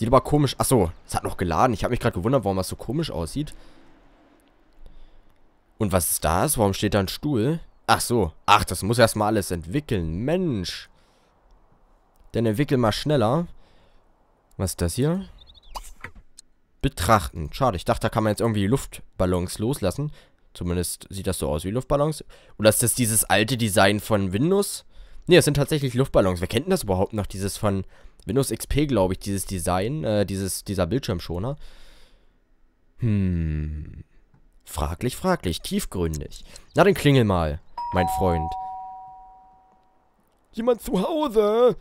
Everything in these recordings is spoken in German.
Sieht aber komisch... Achso, es hat noch geladen. Ich habe mich gerade gewundert, warum das so komisch aussieht. Und was ist das? Warum steht da ein Stuhl? Ach so. Ach, das muss erstmal alles entwickeln. Mensch. Dann entwickel mal schneller. Was ist das hier? Betrachten. Schade, ich dachte, da kann man jetzt irgendwie Luftballons loslassen. Zumindest sieht das so aus wie Luftballons. Oder ist das dieses alte Design von Windows? Ne, es sind tatsächlich Luftballons. Wer kennt das überhaupt noch? Dieses von Windows XP, glaube ich, dieses Design, äh, dieses, dieser Bildschirmschoner. Hm. Fraglich, fraglich, tiefgründig. Na, dann klingel mal, mein Freund. Jemand zu Hause?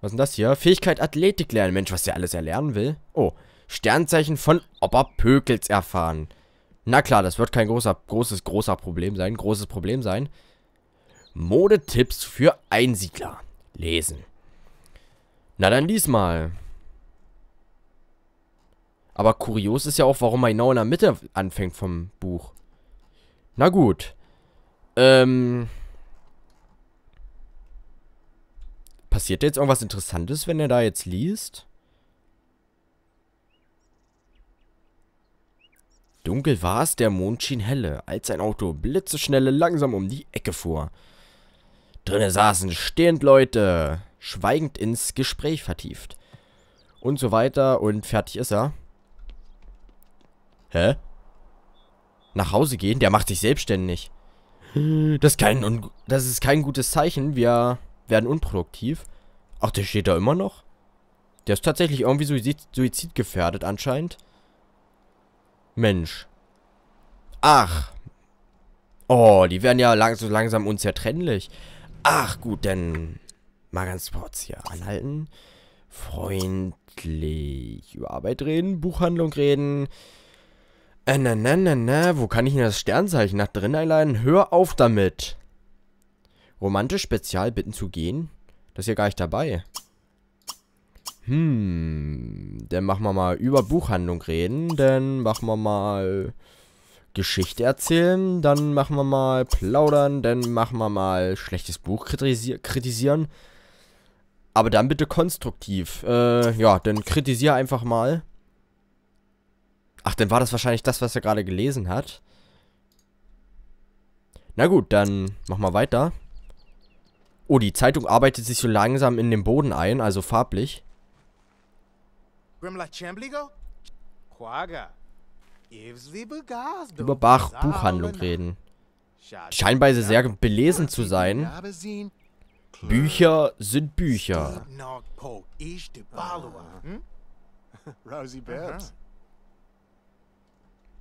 Was ist denn das hier? Fähigkeit Athletik lernen. Mensch, was der alles erlernen will. Oh, Sternzeichen von Oberpökels erfahren. Na klar, das wird kein großer, großes, großer Problem sein. Großes Problem sein. Modetipps für Einsiedler lesen. Na dann diesmal. Aber kurios ist ja auch, warum er genau in der Mitte anfängt vom Buch. Na gut. Ähm... Passiert jetzt irgendwas Interessantes, wenn er da jetzt liest? Dunkel war es, der Mond schien helle, als sein Auto blitzeschnelle langsam um die Ecke fuhr. Drinnen saßen stehend Leute, schweigend ins Gespräch vertieft. Und so weiter und fertig ist er. Hä? Nach Hause gehen? Der macht sich selbstständig. Das ist kein, un das ist kein gutes Zeichen. Wir werden unproduktiv. Ach, der steht da immer noch? Der ist tatsächlich irgendwie suizid suizidgefährdet anscheinend. Mensch. Ach. Oh, die werden ja lang so langsam unzertrennlich. Ach gut, dann mal ganz kurz hier anhalten. Freundlich über Arbeit reden, Buchhandlung reden. Äh, na, na, na, na, wo kann ich denn das Sternzeichen nach drin einladen? Hör auf damit! Romantisch Spezial bitten zu gehen? Das ist ja gar nicht dabei. Hm, dann machen wir mal über Buchhandlung reden. Dann machen wir mal Geschichte erzählen, dann machen wir mal plaudern, dann machen wir mal schlechtes Buch kritisi kritisieren. Aber dann bitte konstruktiv. Äh, ja, dann kritisier einfach mal. Ach, dann war das wahrscheinlich das, was er gerade gelesen hat. Na gut, dann machen wir weiter. Oh, die Zeitung arbeitet sich so langsam in den Boden ein, also farblich. Grimla Chambligo? Quagga über Bach Buchhandlung reden. Scheinbar ist er sehr belesen zu sein. Bücher sind Bücher. Ah. Hm?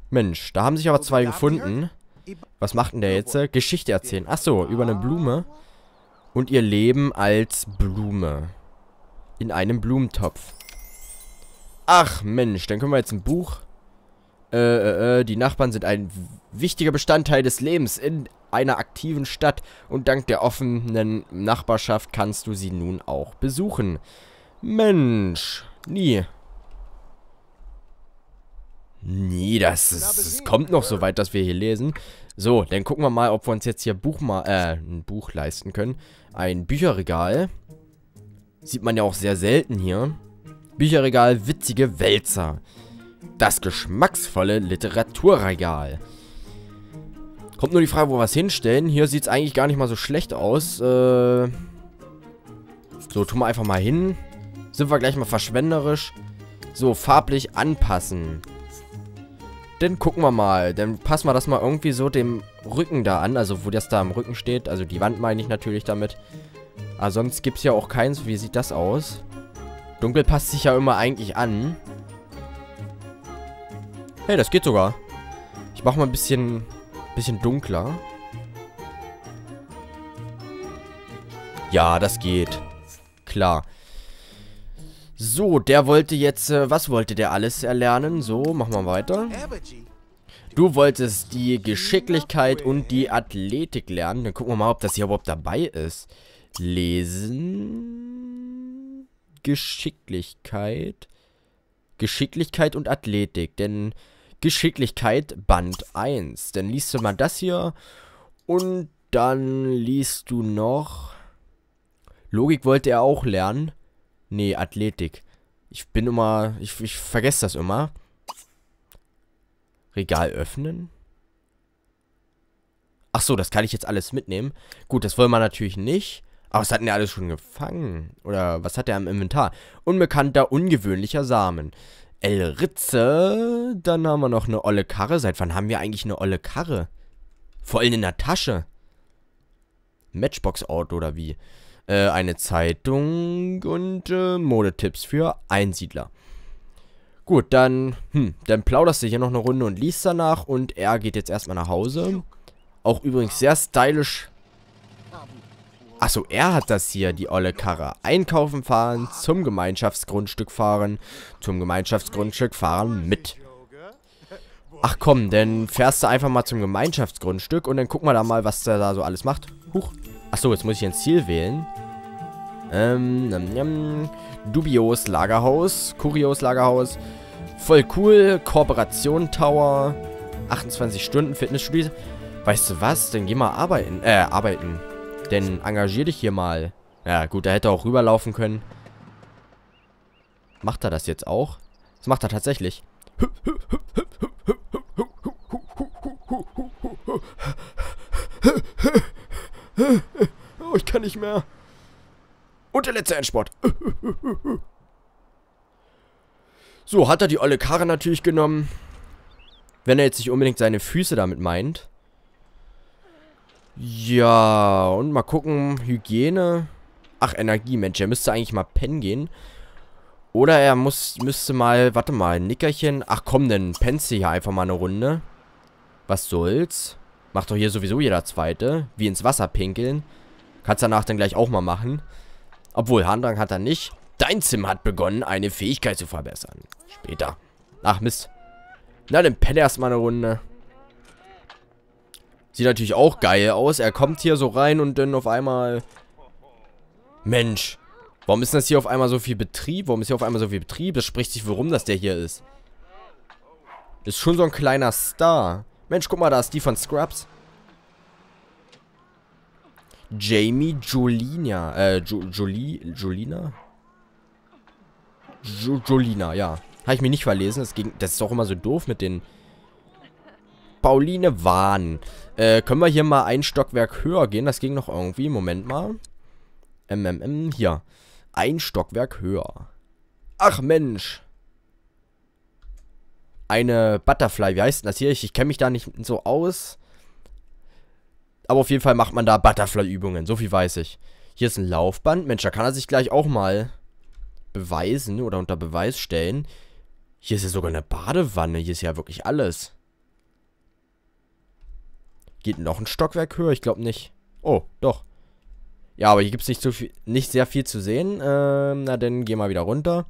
Mensch, da haben sich aber zwei gefunden. Was macht denn der jetzt? Geschichte erzählen. Achso, über eine Blume. Und ihr Leben als Blume. In einem Blumentopf. Ach Mensch, dann können wir jetzt ein Buch äh, äh, äh, die Nachbarn sind ein wichtiger Bestandteil des Lebens in einer aktiven Stadt und dank der offenen Nachbarschaft kannst du sie nun auch besuchen. Mensch, nie. Nie, das, ist, das kommt noch so weit, dass wir hier lesen. So, dann gucken wir mal, ob wir uns jetzt hier Buch mal, äh, ein Buch leisten können. Ein Bücherregal. Sieht man ja auch sehr selten hier. Bücherregal Witzige Wälzer das geschmacksvolle Literaturregal. Kommt nur die Frage, wo wir es hinstellen. Hier sieht es eigentlich gar nicht mal so schlecht aus. Äh, so, tun wir einfach mal hin. Sind wir gleich mal verschwenderisch. So, farblich anpassen. Dann gucken wir mal. Dann passen wir das mal irgendwie so dem Rücken da an. Also, wo das da am Rücken steht. Also, die Wand meine ich natürlich damit. Aber sonst gibt es ja auch keins. Wie sieht das aus? Dunkel passt sich ja immer eigentlich an. Hey, das geht sogar. Ich mache mal ein bisschen, bisschen dunkler. Ja, das geht. Klar. So, der wollte jetzt, äh, was wollte der alles erlernen? So, machen wir weiter. Du wolltest die Geschicklichkeit und die Athletik lernen. Dann gucken wir mal, ob das hier überhaupt dabei ist. Lesen. Geschicklichkeit. Geschicklichkeit und Athletik. Denn Geschicklichkeit Band 1. Dann liest du mal das hier und dann liest du noch... Logik wollte er auch lernen. Nee, Athletik. Ich bin immer... Ich, ich vergesse das immer. Regal öffnen? Ach so, das kann ich jetzt alles mitnehmen. Gut, das wollen wir natürlich nicht. Aber was hat denn er alles schon gefangen? Oder was hat er im Inventar? Unbekannter, ungewöhnlicher Samen. El Ritze. Dann haben wir noch eine olle Karre. Seit wann haben wir eigentlich eine olle Karre? Vor allem in der Tasche. Matchbox-Auto oder wie? Äh, eine Zeitung und äh, Modetipps für Einsiedler. Gut, dann, hm, dann plauderst du hier noch eine Runde und liest danach und er geht jetzt erstmal nach Hause. Auch übrigens sehr stylisch Achso, er hat das hier, die olle Karre. Einkaufen fahren, zum Gemeinschaftsgrundstück fahren, zum Gemeinschaftsgrundstück fahren mit. Ach komm, dann fährst du einfach mal zum Gemeinschaftsgrundstück und dann gucken wir da mal, was der da so alles macht. Huch. Achso, jetzt muss ich ein Ziel wählen. Ähm, nam, nam. Dubios Lagerhaus, Kurios Lagerhaus. Voll cool, Kooperation Tower, 28 Stunden Fitnessstudio. Weißt du was, dann geh mal arbeiten, äh, arbeiten. Denn engagier dich hier mal. Ja, gut, da hätte er auch rüberlaufen können. Macht er das jetzt auch? Das macht er tatsächlich. Oh, ich kann nicht mehr. Und der letzte Endsport. So, hat er die olle Karre natürlich genommen. Wenn er jetzt nicht unbedingt seine Füße damit meint. Ja, und mal gucken. Hygiene. Ach, Energie, Mensch. Er müsste eigentlich mal pennen gehen. Oder er muss, müsste mal, warte mal, ein Nickerchen. Ach komm, dann pennst du hier einfach mal eine Runde. Was soll's? Macht doch hier sowieso jeder Zweite. Wie ins Wasser pinkeln. Kannst danach dann gleich auch mal machen. Obwohl, Handrang hat er nicht. Dein Zimmer hat begonnen, eine Fähigkeit zu verbessern. Später. Ach, Mist. Na, dann penne erstmal eine Runde. Sieht natürlich auch geil aus. Er kommt hier so rein und dann auf einmal... Mensch, warum ist das hier auf einmal so viel Betrieb? Warum ist hier auf einmal so viel Betrieb? Das spricht sich, warum dass der hier ist. Ist schon so ein kleiner Star. Mensch, guck mal, da ist die von Scrubs. Jamie Jolina. Äh, Jolie, Jolina? Jolina, ja. Habe ich mir nicht verlesen. Das, ging, das ist doch immer so doof mit den Pauline Wahn. Äh, können wir hier mal ein Stockwerk höher gehen? Das ging noch irgendwie. Moment mal. MMM, hier. Ein Stockwerk höher. Ach Mensch. Eine Butterfly, wie heißt denn das hier? Ich, ich kenne mich da nicht so aus. Aber auf jeden Fall macht man da Butterfly-Übungen. So viel weiß ich. Hier ist ein Laufband. Mensch, da kann er sich gleich auch mal beweisen oder unter Beweis stellen. Hier ist ja sogar eine Badewanne. Hier ist ja wirklich alles. Geht noch ein Stockwerk höher? Ich glaube nicht. Oh, doch. Ja, aber hier gibt es nicht, so nicht sehr viel zu sehen. Ähm, na dann, gehen wir wieder runter.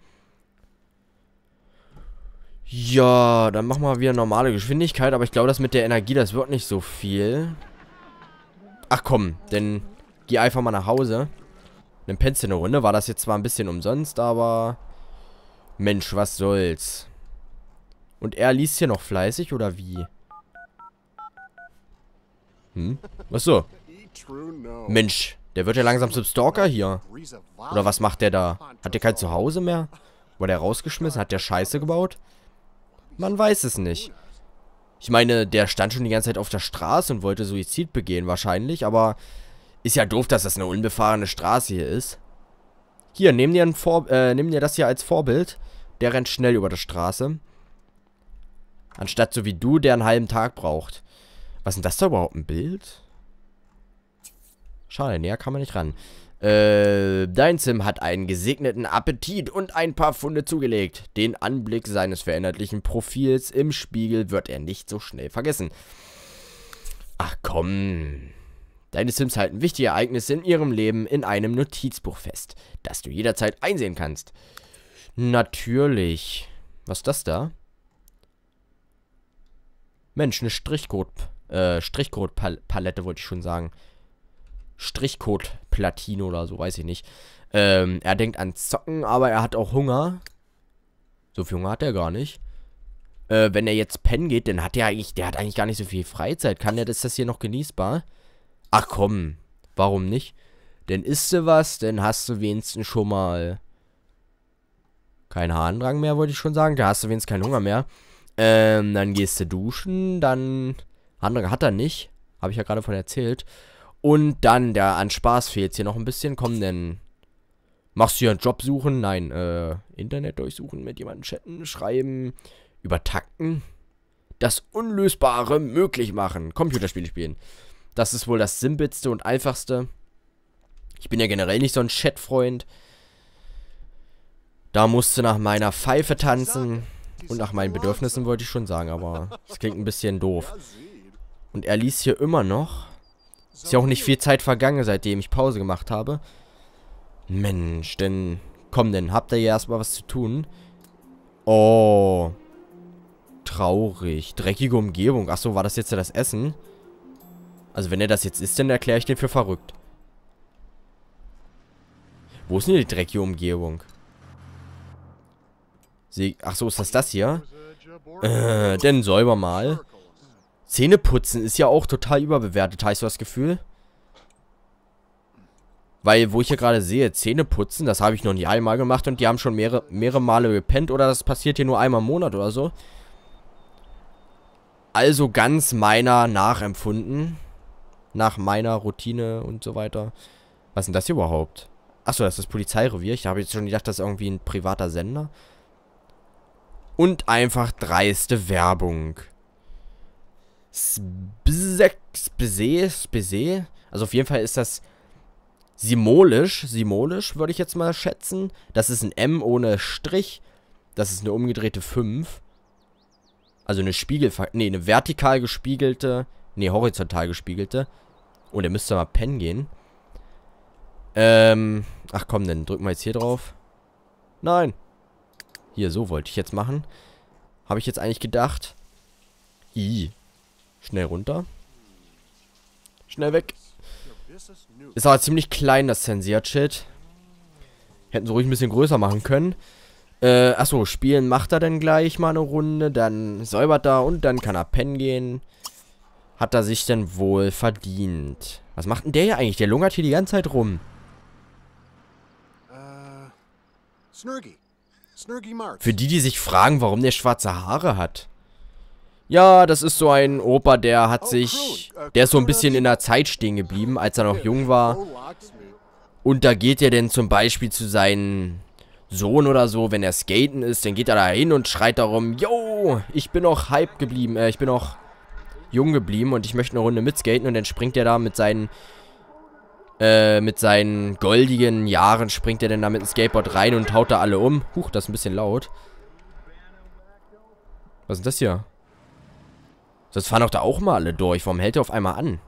Ja, dann machen wir wieder normale Geschwindigkeit. Aber ich glaube, das mit der Energie, das wird nicht so viel. Ach komm, dann geh einfach mal nach Hause. Dann pennst du eine Runde. War das jetzt zwar ein bisschen umsonst, aber... Mensch, was soll's. Und er liest hier noch fleißig, oder wie? Hm? Achso. Mensch, der wird ja langsam zum Stalker hier. Oder was macht der da? Hat der kein Zuhause mehr? Wurde der rausgeschmissen? Hat der Scheiße gebaut? Man weiß es nicht. Ich meine, der stand schon die ganze Zeit auf der Straße und wollte Suizid begehen wahrscheinlich, aber ist ja doof, dass das eine unbefahrene Straße hier ist. Hier, nehmen dir, ein Vor äh, nehmen dir das hier als Vorbild. Der rennt schnell über die Straße. Anstatt so wie du, der einen halben Tag braucht. Was ist denn das da überhaupt? Ein Bild? Schade, näher kann man nicht ran. Äh, dein Sim hat einen gesegneten Appetit und ein paar Funde zugelegt. Den Anblick seines veränderlichen Profils im Spiegel wird er nicht so schnell vergessen. Ach komm. Deine Sims halten wichtige Ereignisse in ihrem Leben in einem Notizbuch fest, das du jederzeit einsehen kannst. Natürlich. Was ist das da? Mensch, eine Strichcode. Äh, Strichcode-Palette wollte ich schon sagen. Strichcode-Platine oder so, weiß ich nicht. Ähm, er denkt an Zocken, aber er hat auch Hunger. So viel Hunger hat er gar nicht. Äh, wenn er jetzt pennen geht, dann hat er eigentlich, der hat eigentlich gar nicht so viel Freizeit. Kann er das, das hier noch genießbar? Ach komm, warum nicht? Dann isst du was, dann hast du wenigstens schon mal keinen Harndrang mehr, wollte ich schon sagen. Da hast du wenigstens keinen Hunger mehr. Ähm, dann gehst du duschen, dann andere hat er nicht. Habe ich ja gerade von erzählt. Und dann, der an Spaß fehlt hier noch ein bisschen. Komm, denn. Machst du hier einen Job suchen? Nein, äh, Internet durchsuchen, mit jemandem chatten, schreiben, übertakten. Das Unlösbare möglich machen. Computerspiele spielen. Das ist wohl das simpelste und einfachste. Ich bin ja generell nicht so ein Chatfreund. Da musst du nach meiner Pfeife tanzen. Und nach meinen Bedürfnissen wollte ich schon sagen, aber es klingt ein bisschen doof. Und er liest hier immer noch. Ist ja auch nicht viel Zeit vergangen, seitdem ich Pause gemacht habe. Mensch, denn... Komm denn, habt ihr ja erstmal was zu tun? Oh. Traurig. Dreckige Umgebung. Achso, war das jetzt ja das Essen? Also wenn er das jetzt isst, dann erkläre ich den für verrückt. Wo ist denn die dreckige Umgebung? Achso, ist das das hier? Äh, denn säuber mal. Zähneputzen ist ja auch total überbewertet, hast du das Gefühl? Weil, wo ich hier gerade sehe, Zähne putzen, das habe ich noch nie einmal gemacht und die haben schon mehrere, mehrere Male gepennt oder das passiert hier nur einmal im Monat oder so. Also ganz meiner nachempfunden. Nach meiner Routine und so weiter. Was ist denn das hier überhaupt? Achso, das ist das Polizeirevier. Ich habe jetzt schon gedacht, das ist irgendwie ein privater Sender. Und einfach dreiste Werbung. Spse, Spse. Also auf jeden Fall ist das Simolisch, Simolisch würde ich jetzt mal schätzen. Das ist ein M ohne Strich. Das ist eine umgedrehte 5. Also eine Spiegel... Nee, eine vertikal gespiegelte... Nee, horizontal gespiegelte. Oh, der müsste mal pennen gehen. Ähm... Ach komm, dann drücken wir jetzt hier drauf. Nein. Hier, so wollte ich jetzt machen. Habe ich jetzt eigentlich gedacht. I. Schnell runter. Schnell weg. Ist aber ziemlich klein, das Zensiert-Shit. Hätten sie ruhig ein bisschen größer machen können. Äh, achso, spielen macht er dann gleich mal eine Runde, dann säubert er und dann kann er pennen gehen. Hat er sich denn wohl verdient. Was macht denn der hier eigentlich? Der lungert hier die ganze Zeit rum. Äh, Für die, die sich fragen, warum der schwarze Haare hat. Ja, das ist so ein Opa, der hat oh, sich... Äh, der ist so ein bisschen in der Zeit stehen geblieben, als er noch jung war. Oh, und da geht er denn zum Beispiel zu seinen Sohn oder so, wenn er skaten ist, dann geht er da hin und schreit darum, yo, ich bin noch hype geblieben, äh, ich bin noch jung geblieben und ich möchte eine Runde mitskaten und dann springt er da mit seinen, äh, mit seinen goldigen Jahren springt er dann da mit dem Skateboard rein und haut da alle um. Huch, das ist ein bisschen laut. Was ist das hier? Sonst fahren doch da auch mal alle durch. Warum hält der auf einmal an?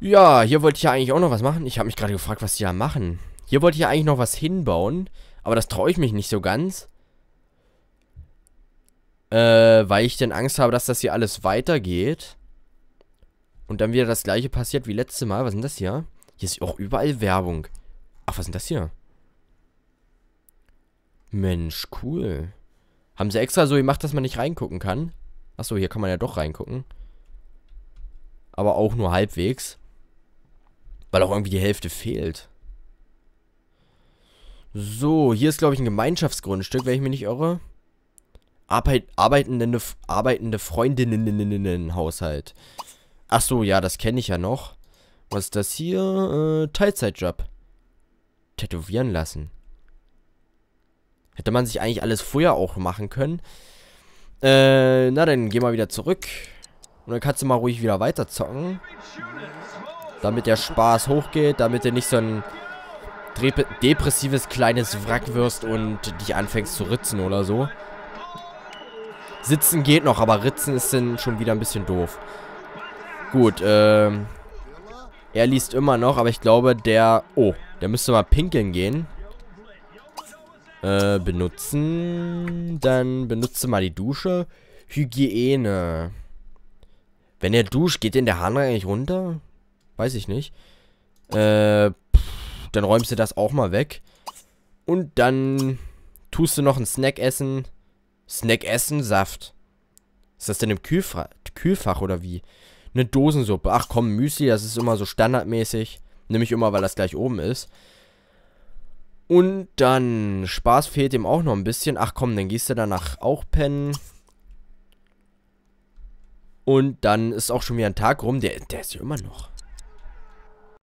Ja, hier wollte ich ja eigentlich auch noch was machen. Ich habe mich gerade gefragt, was die da machen. Hier wollte ich ja eigentlich noch was hinbauen. Aber das traue ich mich nicht so ganz. Äh, weil ich denn Angst habe, dass das hier alles weitergeht. Und dann wieder das gleiche passiert wie letzte Mal. Was sind das hier? Hier ist auch überall Werbung. Ach, was sind das hier? Mensch, cool. Haben sie extra so gemacht, dass man nicht reingucken kann? Achso, hier kann man ja doch reingucken. Aber auch nur halbwegs. Weil auch irgendwie die Hälfte fehlt. So, hier ist, glaube ich, ein Gemeinschaftsgrundstück, wenn ich mich nicht irre. Arbeit, arbeitende, arbeitende Freundinnen-Haushalt. Achso, ja, das kenne ich ja noch. Was ist das hier? Äh, Teilzeitjob. Tätowieren lassen. Hätte man sich eigentlich alles früher auch machen können. Äh, na dann geh mal wieder zurück. Und dann kannst du mal ruhig wieder weiter zocken. Damit der Spaß hochgeht, damit du nicht so ein depressives kleines Wrack wirst und dich anfängst zu ritzen oder so. Sitzen geht noch, aber ritzen ist dann schon wieder ein bisschen doof. Gut, ähm... Er liest immer noch, aber ich glaube, der... Oh, der müsste mal pinkeln gehen. Äh, benutzen. Dann benutze mal die Dusche. Hygiene. Wenn er duscht, geht denn der Hahn eigentlich runter? Weiß ich nicht. Äh, pff, dann räumst du das auch mal weg. Und dann tust du noch einen Snack essen. Snack essen, Saft. Ist das denn im Kühlfach, Kühlfach oder wie? Eine Dosensuppe. Ach komm, Müsli, das ist immer so standardmäßig. Nämlich immer, weil das gleich oben ist. Und dann, Spaß fehlt ihm auch noch ein bisschen. Ach komm, dann gehst du danach auch pennen. Und dann ist auch schon wieder ein Tag rum. Der, der ist ja immer noch.